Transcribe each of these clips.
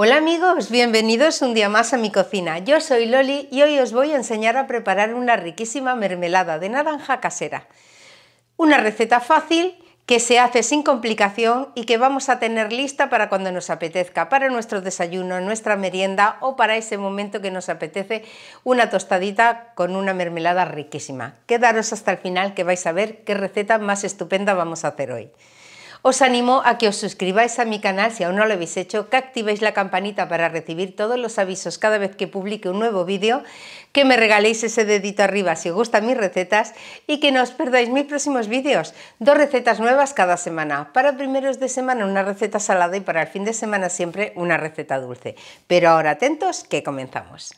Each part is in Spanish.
Hola amigos, bienvenidos un día más a mi cocina. Yo soy Loli y hoy os voy a enseñar a preparar una riquísima mermelada de naranja casera. Una receta fácil que se hace sin complicación y que vamos a tener lista para cuando nos apetezca, para nuestro desayuno, nuestra merienda o para ese momento que nos apetece una tostadita con una mermelada riquísima. Quedaros hasta el final que vais a ver qué receta más estupenda vamos a hacer hoy. Os animo a que os suscribáis a mi canal si aún no lo habéis hecho, que activéis la campanita para recibir todos los avisos cada vez que publique un nuevo vídeo, que me regaléis ese dedito arriba si os gustan mis recetas y que no os perdáis mis próximos vídeos. Dos recetas nuevas cada semana. Para primeros de semana una receta salada y para el fin de semana siempre una receta dulce. Pero ahora atentos que comenzamos.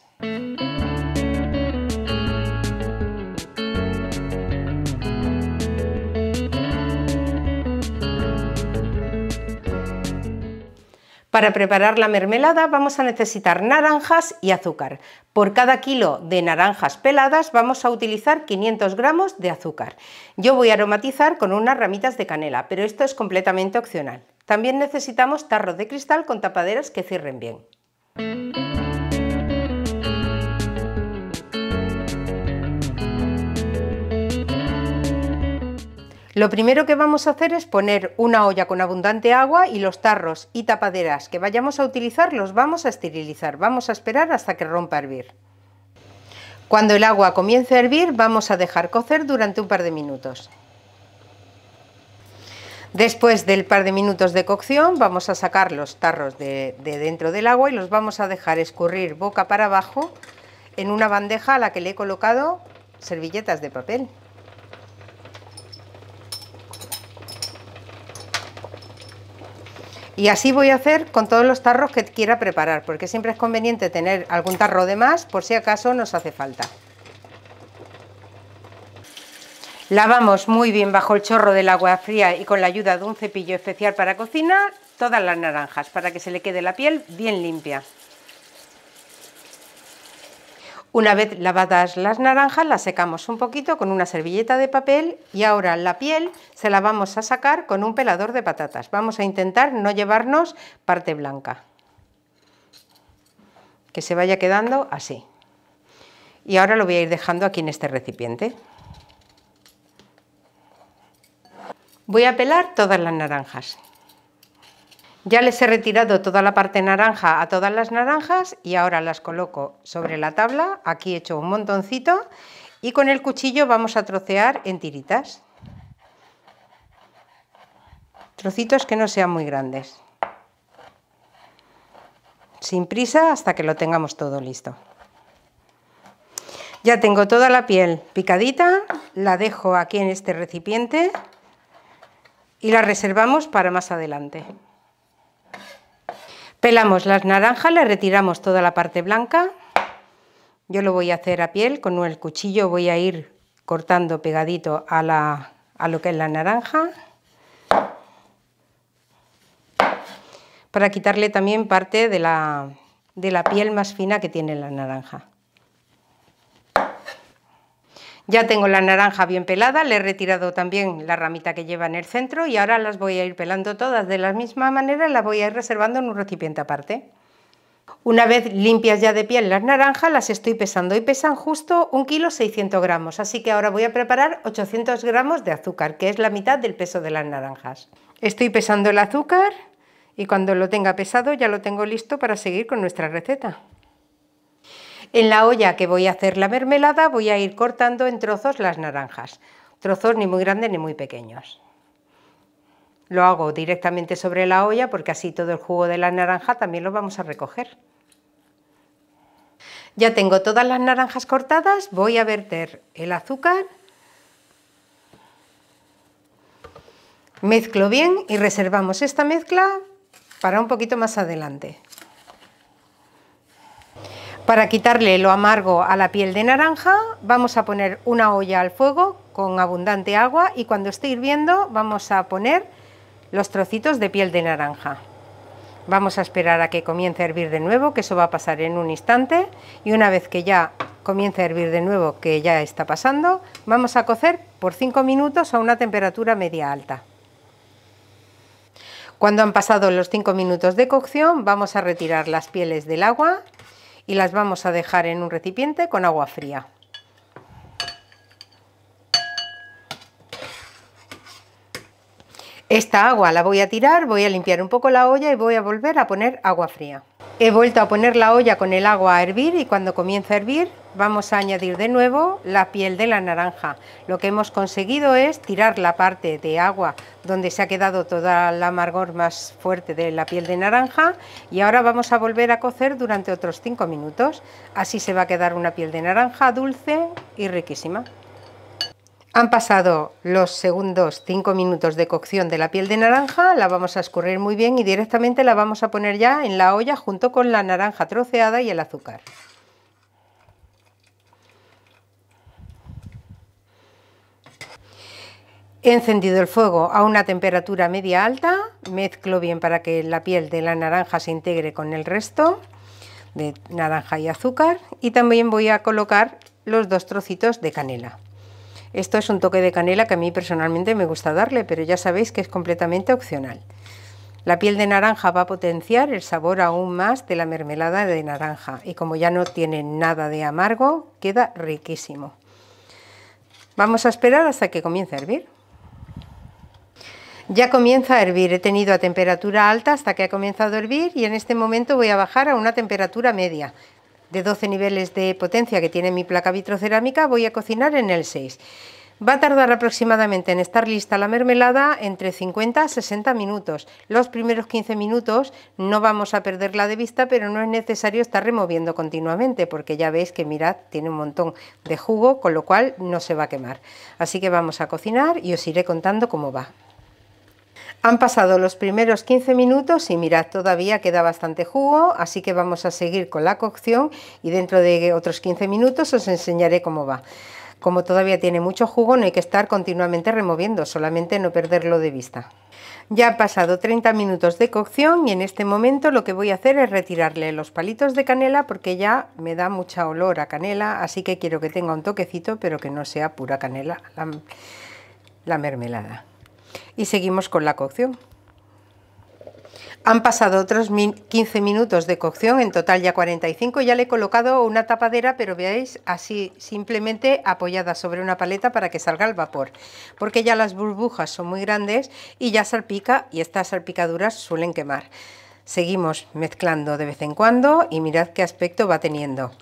Para preparar la mermelada vamos a necesitar naranjas y azúcar. Por cada kilo de naranjas peladas vamos a utilizar 500 gramos de azúcar. Yo voy a aromatizar con unas ramitas de canela, pero esto es completamente opcional. También necesitamos tarros de cristal con tapaderas que cierren bien. Lo primero que vamos a hacer es poner una olla con abundante agua y los tarros y tapaderas que vayamos a utilizar los vamos a esterilizar, vamos a esperar hasta que rompa a hervir. Cuando el agua comience a hervir vamos a dejar cocer durante un par de minutos. Después del par de minutos de cocción vamos a sacar los tarros de, dentro del agua y los vamos a dejar escurrir boca para abajo en una bandeja a la que le he colocado servilletas de papel. Y así voy a hacer con todos los tarros que quiera preparar, porque siempre es conveniente tener algún tarro de más por si acaso nos hace falta. Lavamos muy bien bajo el chorro del agua fría y con la ayuda de un cepillo especial para cocina todas las naranjas para que se le quede la piel bien limpia. Una vez lavadas las naranjas, las secamos un poquito con una servilleta de papel y ahora la piel se la vamos a sacar con un pelador de patatas. Vamos a intentar no llevarnos parte blanca, que se vaya quedando así. Y ahora lo voy a ir dejando aquí en este recipiente. Voy a pelar todas las naranjas. Ya les he retirado toda la parte naranja a todas las naranjas y ahora las coloco sobre la tabla, aquí he hecho un montoncito y con el cuchillo vamos a trocear en tiritas. Trocitos que no sean muy grandes. Sin prisa hasta que lo tengamos todo listo. Ya tengo toda la piel picadita, la dejo aquí en este recipiente y la reservamos para más adelante. Pelamos las naranjas, le retiramos toda la parte blanca. Yo lo voy a hacer a piel, con el cuchillo voy a ir cortando pegadito a, a lo que es la naranja. Para quitarle también parte de la, de la piel más fina que tiene la naranja. Ya tengo la naranja bien pelada, le he retirado también la ramita que lleva en el centro y ahora las voy a ir pelando todas de la misma manera, las voy a ir reservando en un recipiente aparte. Una vez limpias ya de piel las naranjas, las estoy pesando y pesan justo 1 kilo 600 gramos, así que ahora voy a preparar 800 gramos de azúcar, que es la mitad del peso de las naranjas. Estoy pesando el azúcar y cuando lo tenga pesado ya lo tengo listo para seguir con nuestra receta. En la olla que voy a hacer la mermelada voy a ir cortando en trozos las naranjas, trozos ni muy grandes ni muy pequeños. Lo hago directamente sobre la olla porque así todo el jugo de la naranja también lo vamos a recoger. Ya tengo todas las naranjas cortadas, voy a verter el azúcar, mezclo bien y reservamos esta mezcla para un poquito más adelante. Para quitarle lo amargo a la piel de naranja, vamos a poner una olla al fuego con abundante agua y cuando esté hirviendo vamos a poner los trocitos de piel de naranja. Vamos a esperar a que comience a hervir de nuevo, que eso va a pasar en un instante y una vez que ya comience a hervir de nuevo, que ya está pasando, vamos a cocer por 5 minutos a una temperatura media alta. Cuando han pasado los 5 minutos de cocción, vamos a retirar las pieles del agua y las vamos a dejar en un recipiente con agua fría. Esta agua la voy a tirar, voy a limpiar un poco la olla y voy a volver a poner agua fría. He vuelto a poner la olla con el agua a hervir y cuando comienza a hervir vamos a añadir de nuevo la piel de la naranja. Lo que hemos conseguido es tirar la parte de agua donde se ha quedado toda la amargor más fuerte de la piel de naranja y ahora vamos a volver a cocer durante otros 5 minutos. Así se va a quedar una piel de naranja dulce y riquísima. Han pasado los segundos 5 minutos de cocción de la piel de naranja, la vamos a escurrir muy bien y directamente la vamos a poner ya en la olla junto con la naranja troceada y el azúcar. He encendido el fuego a una temperatura media alta, mezclo bien para que la piel de la naranja se integre con el resto de naranja y azúcar y también voy a colocar los dos trocitos de canela. Esto es un toque de canela que a mí personalmente me gusta darle, pero ya sabéis que es completamente opcional. La piel de naranja va a potenciar el sabor aún más de la mermelada de naranja y como ya no tiene nada de amargo, queda riquísimo. Vamos a esperar hasta que comience a hervir. Ya comienza a hervir, he tenido a temperatura alta hasta que ha comenzado a hervir y en este momento voy a bajar a una temperatura media, de 12 niveles de potencia que tiene mi placa vitrocerámica, voy a cocinar en el 6. Va a tardar aproximadamente en estar lista la mermelada entre 50 a 60 minutos. Los primeros 15 minutos no vamos a perderla de vista, pero no es necesario estar removiendo continuamente, porque ya veis que mirad, tiene un montón de jugo, con lo cual no se va a quemar. Así que vamos a cocinar y os iré contando cómo va. Han pasado los primeros 15 minutos y mirad, todavía queda bastante jugo, así que vamos a seguir con la cocción y dentro de otros 15 minutos os enseñaré cómo va. Como todavía tiene mucho jugo no hay que estar continuamente removiendo, solamente no perderlo de vista. Ya han pasado 30 minutos de cocción y en este momento lo que voy a hacer es retirarle los palitos de canela porque ya me da mucha olor a canela, así que quiero que tenga un toquecito pero que no sea pura canela la, la mermelada y seguimos con la cocción. Han pasado otros 15 minutos de cocción, en total ya 45. Ya le he colocado una tapadera, pero veáis, así simplemente apoyada sobre una paleta para que salga el vapor. Porque ya las burbujas son muy grandes y ya salpica y estas salpicaduras suelen quemar. Seguimos mezclando de vez en cuando y mirad qué aspecto va teniendo.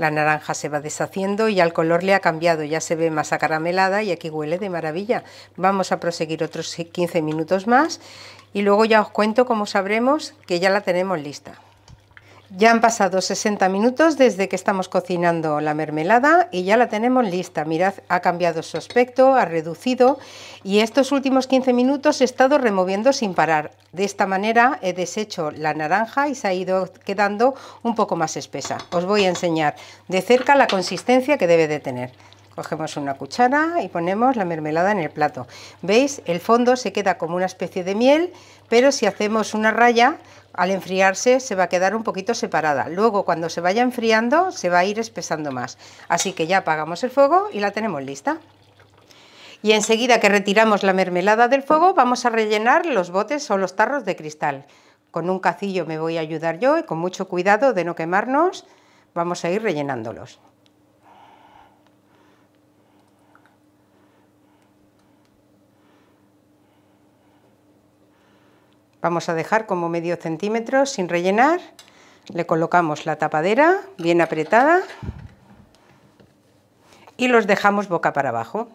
La naranja se va deshaciendo y al color le ha cambiado, ya se ve más acaramelada y aquí huele de maravilla. Vamos a proseguir otros 15 minutos más y luego ya os cuento cómo sabremos que ya la tenemos lista. Ya han pasado 60 minutos desde que estamos cocinando la mermelada y ya la tenemos lista. Mirad, ha cambiado su aspecto, ha reducido y estos últimos 15 minutos he estado removiendo sin parar. De esta manera he deshecho la naranja y se ha ido quedando un poco más espesa. Os voy a enseñar de cerca la consistencia que debe de tener. Cogemos una cuchara y ponemos la mermelada en el plato. ¿Veis? El fondo se queda como una especie de miel, pero si hacemos una raya, al enfriarse se va a quedar un poquito separada. Luego cuando se vaya enfriando se va a ir espesando más. Así que ya apagamos el fuego y la tenemos lista. Y enseguida que retiramos la mermelada del fuego vamos a rellenar los botes o los tarros de cristal. Con un cacillo me voy a ayudar yo y con mucho cuidado de no quemarnos vamos a ir rellenándolos. Vamos a dejar como medio centímetro sin rellenar. Le colocamos la tapadera bien apretada y los dejamos boca para abajo.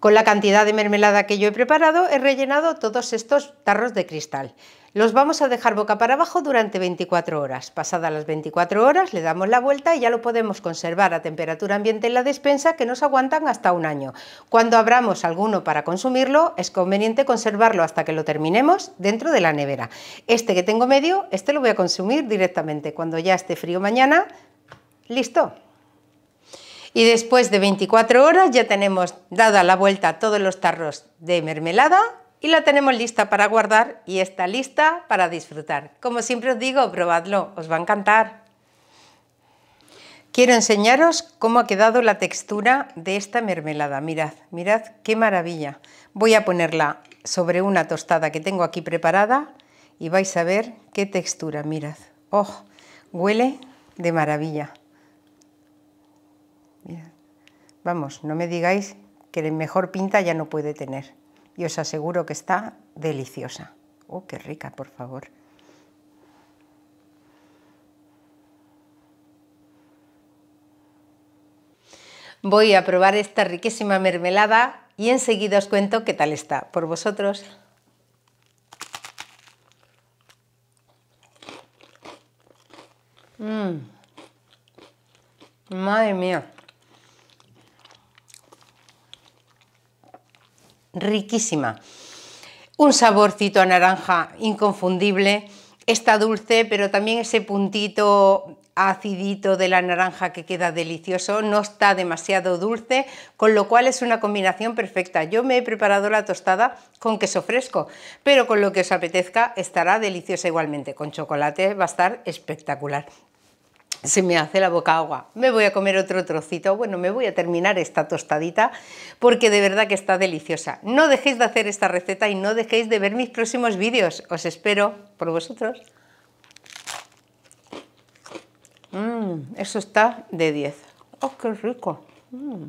Con la cantidad de mermelada que yo he preparado he rellenado todos estos tarros de cristal. Los vamos a dejar boca para abajo durante 24 horas. Pasadas las 24 horas le damos la vuelta y ya lo podemos conservar a temperatura ambiente en la despensa que nos aguantan hasta un año. Cuando abramos alguno para consumirlo es conveniente conservarlo hasta que lo terminemos dentro de la nevera. Este que tengo medio, este lo voy a consumir directamente. Cuando ya esté frío mañana, listo. Y después de 24 horas ya tenemos dada la vuelta todos los tarros de mermelada y la tenemos lista para guardar y está lista para disfrutar. Como siempre os digo, probadlo, os va a encantar. Quiero enseñaros cómo ha quedado la textura de esta mermelada. Mirad, mirad qué maravilla. Voy a ponerla sobre una tostada que tengo aquí preparada y vais a ver qué textura, mirad. ¡Oh! Huele de maravilla. Vamos, no me digáis que mejor pinta ya no puede tener. Y os aseguro que está deliciosa. ¡Oh, qué rica, por favor! Voy a probar esta riquísima mermelada y enseguida os cuento qué tal está. Por vosotros. Mm. Madre mía. riquísima. Un saborcito a naranja inconfundible, está dulce, pero también ese puntito acidito de la naranja que queda delicioso, no está demasiado dulce, con lo cual es una combinación perfecta. Yo me he preparado la tostada con queso fresco, pero con lo que os apetezca estará deliciosa igualmente. Con chocolate va a estar espectacular se me hace la boca agua. Me voy a comer otro trocito, bueno, me voy a terminar esta tostadita porque de verdad que está deliciosa. No dejéis de hacer esta receta y no dejéis de ver mis próximos vídeos. Os espero por vosotros. Mmm, eso está de 10. ¡Oh, qué rico! Mmm.